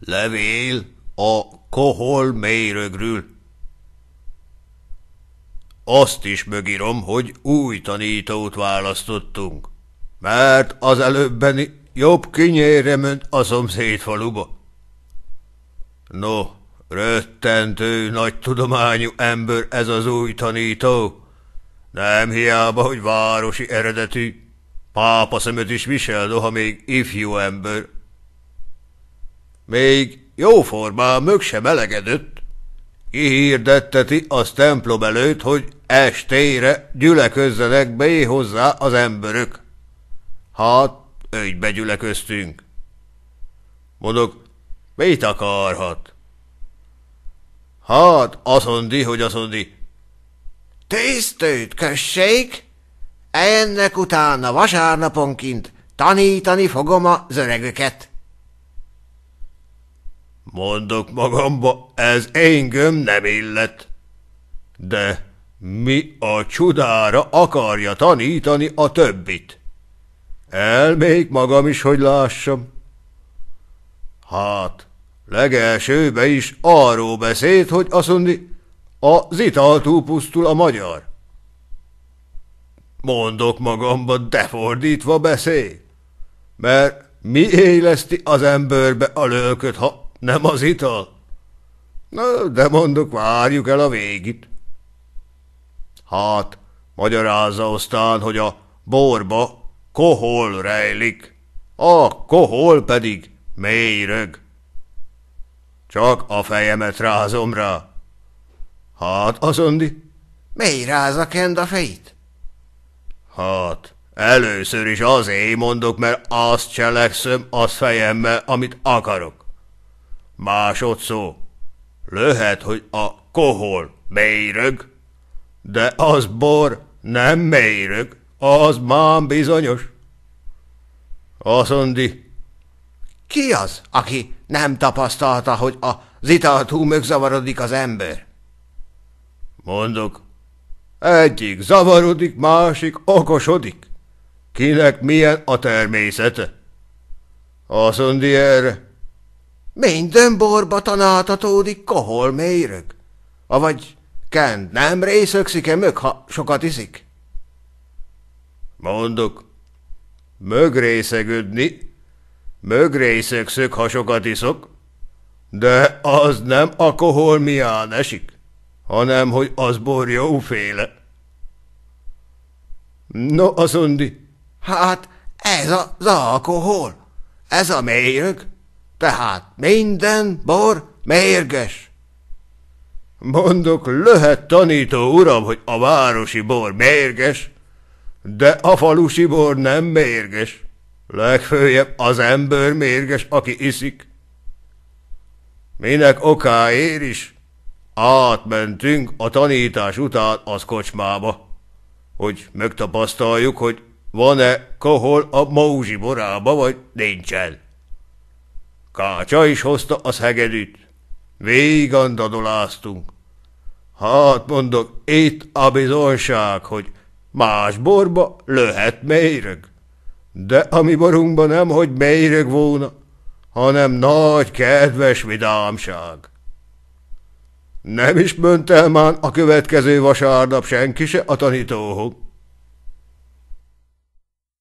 Levél a kohol mélyrögről. Azt is mögírom, hogy új tanítót választottunk, mert az előbbeni jobb kinyére ment a szomszéd faluba. No, röttentő nagy tudományú ember ez az új tanító. Nem hiába, hogy városi eredetű. Pápa szemet is visel, noha még ifjú ember. Még jóformán mög sem melegedött. Kihirdetteti az templom előtt, hogy estére gyülekezzenek be hozzá az emberök. Hát, ügybe gyülekeztünk. Mondok, mit akarhat? Hát, azt hogy azt Tisztőt, kössék! Ennek utána vasárnaponként tanítani fogom az öregöket. Mondok magamba, ez engem nem illet. De mi a csodára akarja tanítani a többit? Elmék magam is, hogy lássam. Hát, legelsőbe is arról beszélt, hogy azt mondni, a ital túlpusztul a magyar. Mondok magamba, de fordítva beszél, mert mi éleszti az emberbe a lölköt, ha nem az ital? Na, de mondok, várjuk el a végit. Hát, magyarázza aztán, hogy a borba kohol rejlik, a kohol pedig mélyrög. Csak a fejemet rázom rá. Hát, azondi? Mély rázak kend a fejét? Hát, először is azért mondok, mert azt cselekszöm az fejemmel, amit akarok. Másodszó, lehet, hogy a kohol mélyrög, de az bor nem mélyrög, az mám bizonyos. Azt mondi, ki az, aki nem tapasztalta, hogy a italtú megzavarodik az ember? Mondok, egyik zavarodik, másik okosodik. Kinek milyen a természete? Azt mondi erre, minden borba tanáltatódik, kohol mérök. Avagy Kent nem részökszik e mög, ha sokat iszik? Mondok, mög részökszök, ha sokat iszok, de az nem a kohol mián esik, hanem hogy az borja jóféle. No, azt hát ez az alkohol, ez a mérög, tehát minden bor mérges. Mondok, lehet tanító uram, hogy a városi bor mérges, de a falusi bor nem mérges. Legfőjebb az ember mérges, aki iszik. Minek okáért is átmentünk a tanítás után az kocsmába, hogy megtapasztaljuk, hogy van-e kohol a mózsi borába, vagy nincsen. Kácsa is hozta a szegedűt. Végan dadoláztunk. Hát mondok, itt a bizonság, hogy más borba löhet mérög. De a mi borunkban nem, hogy mérög volna, hanem nagy, kedves vidámság. Nem is bönt el már a következő vasárnap senki se a tanítóhoz.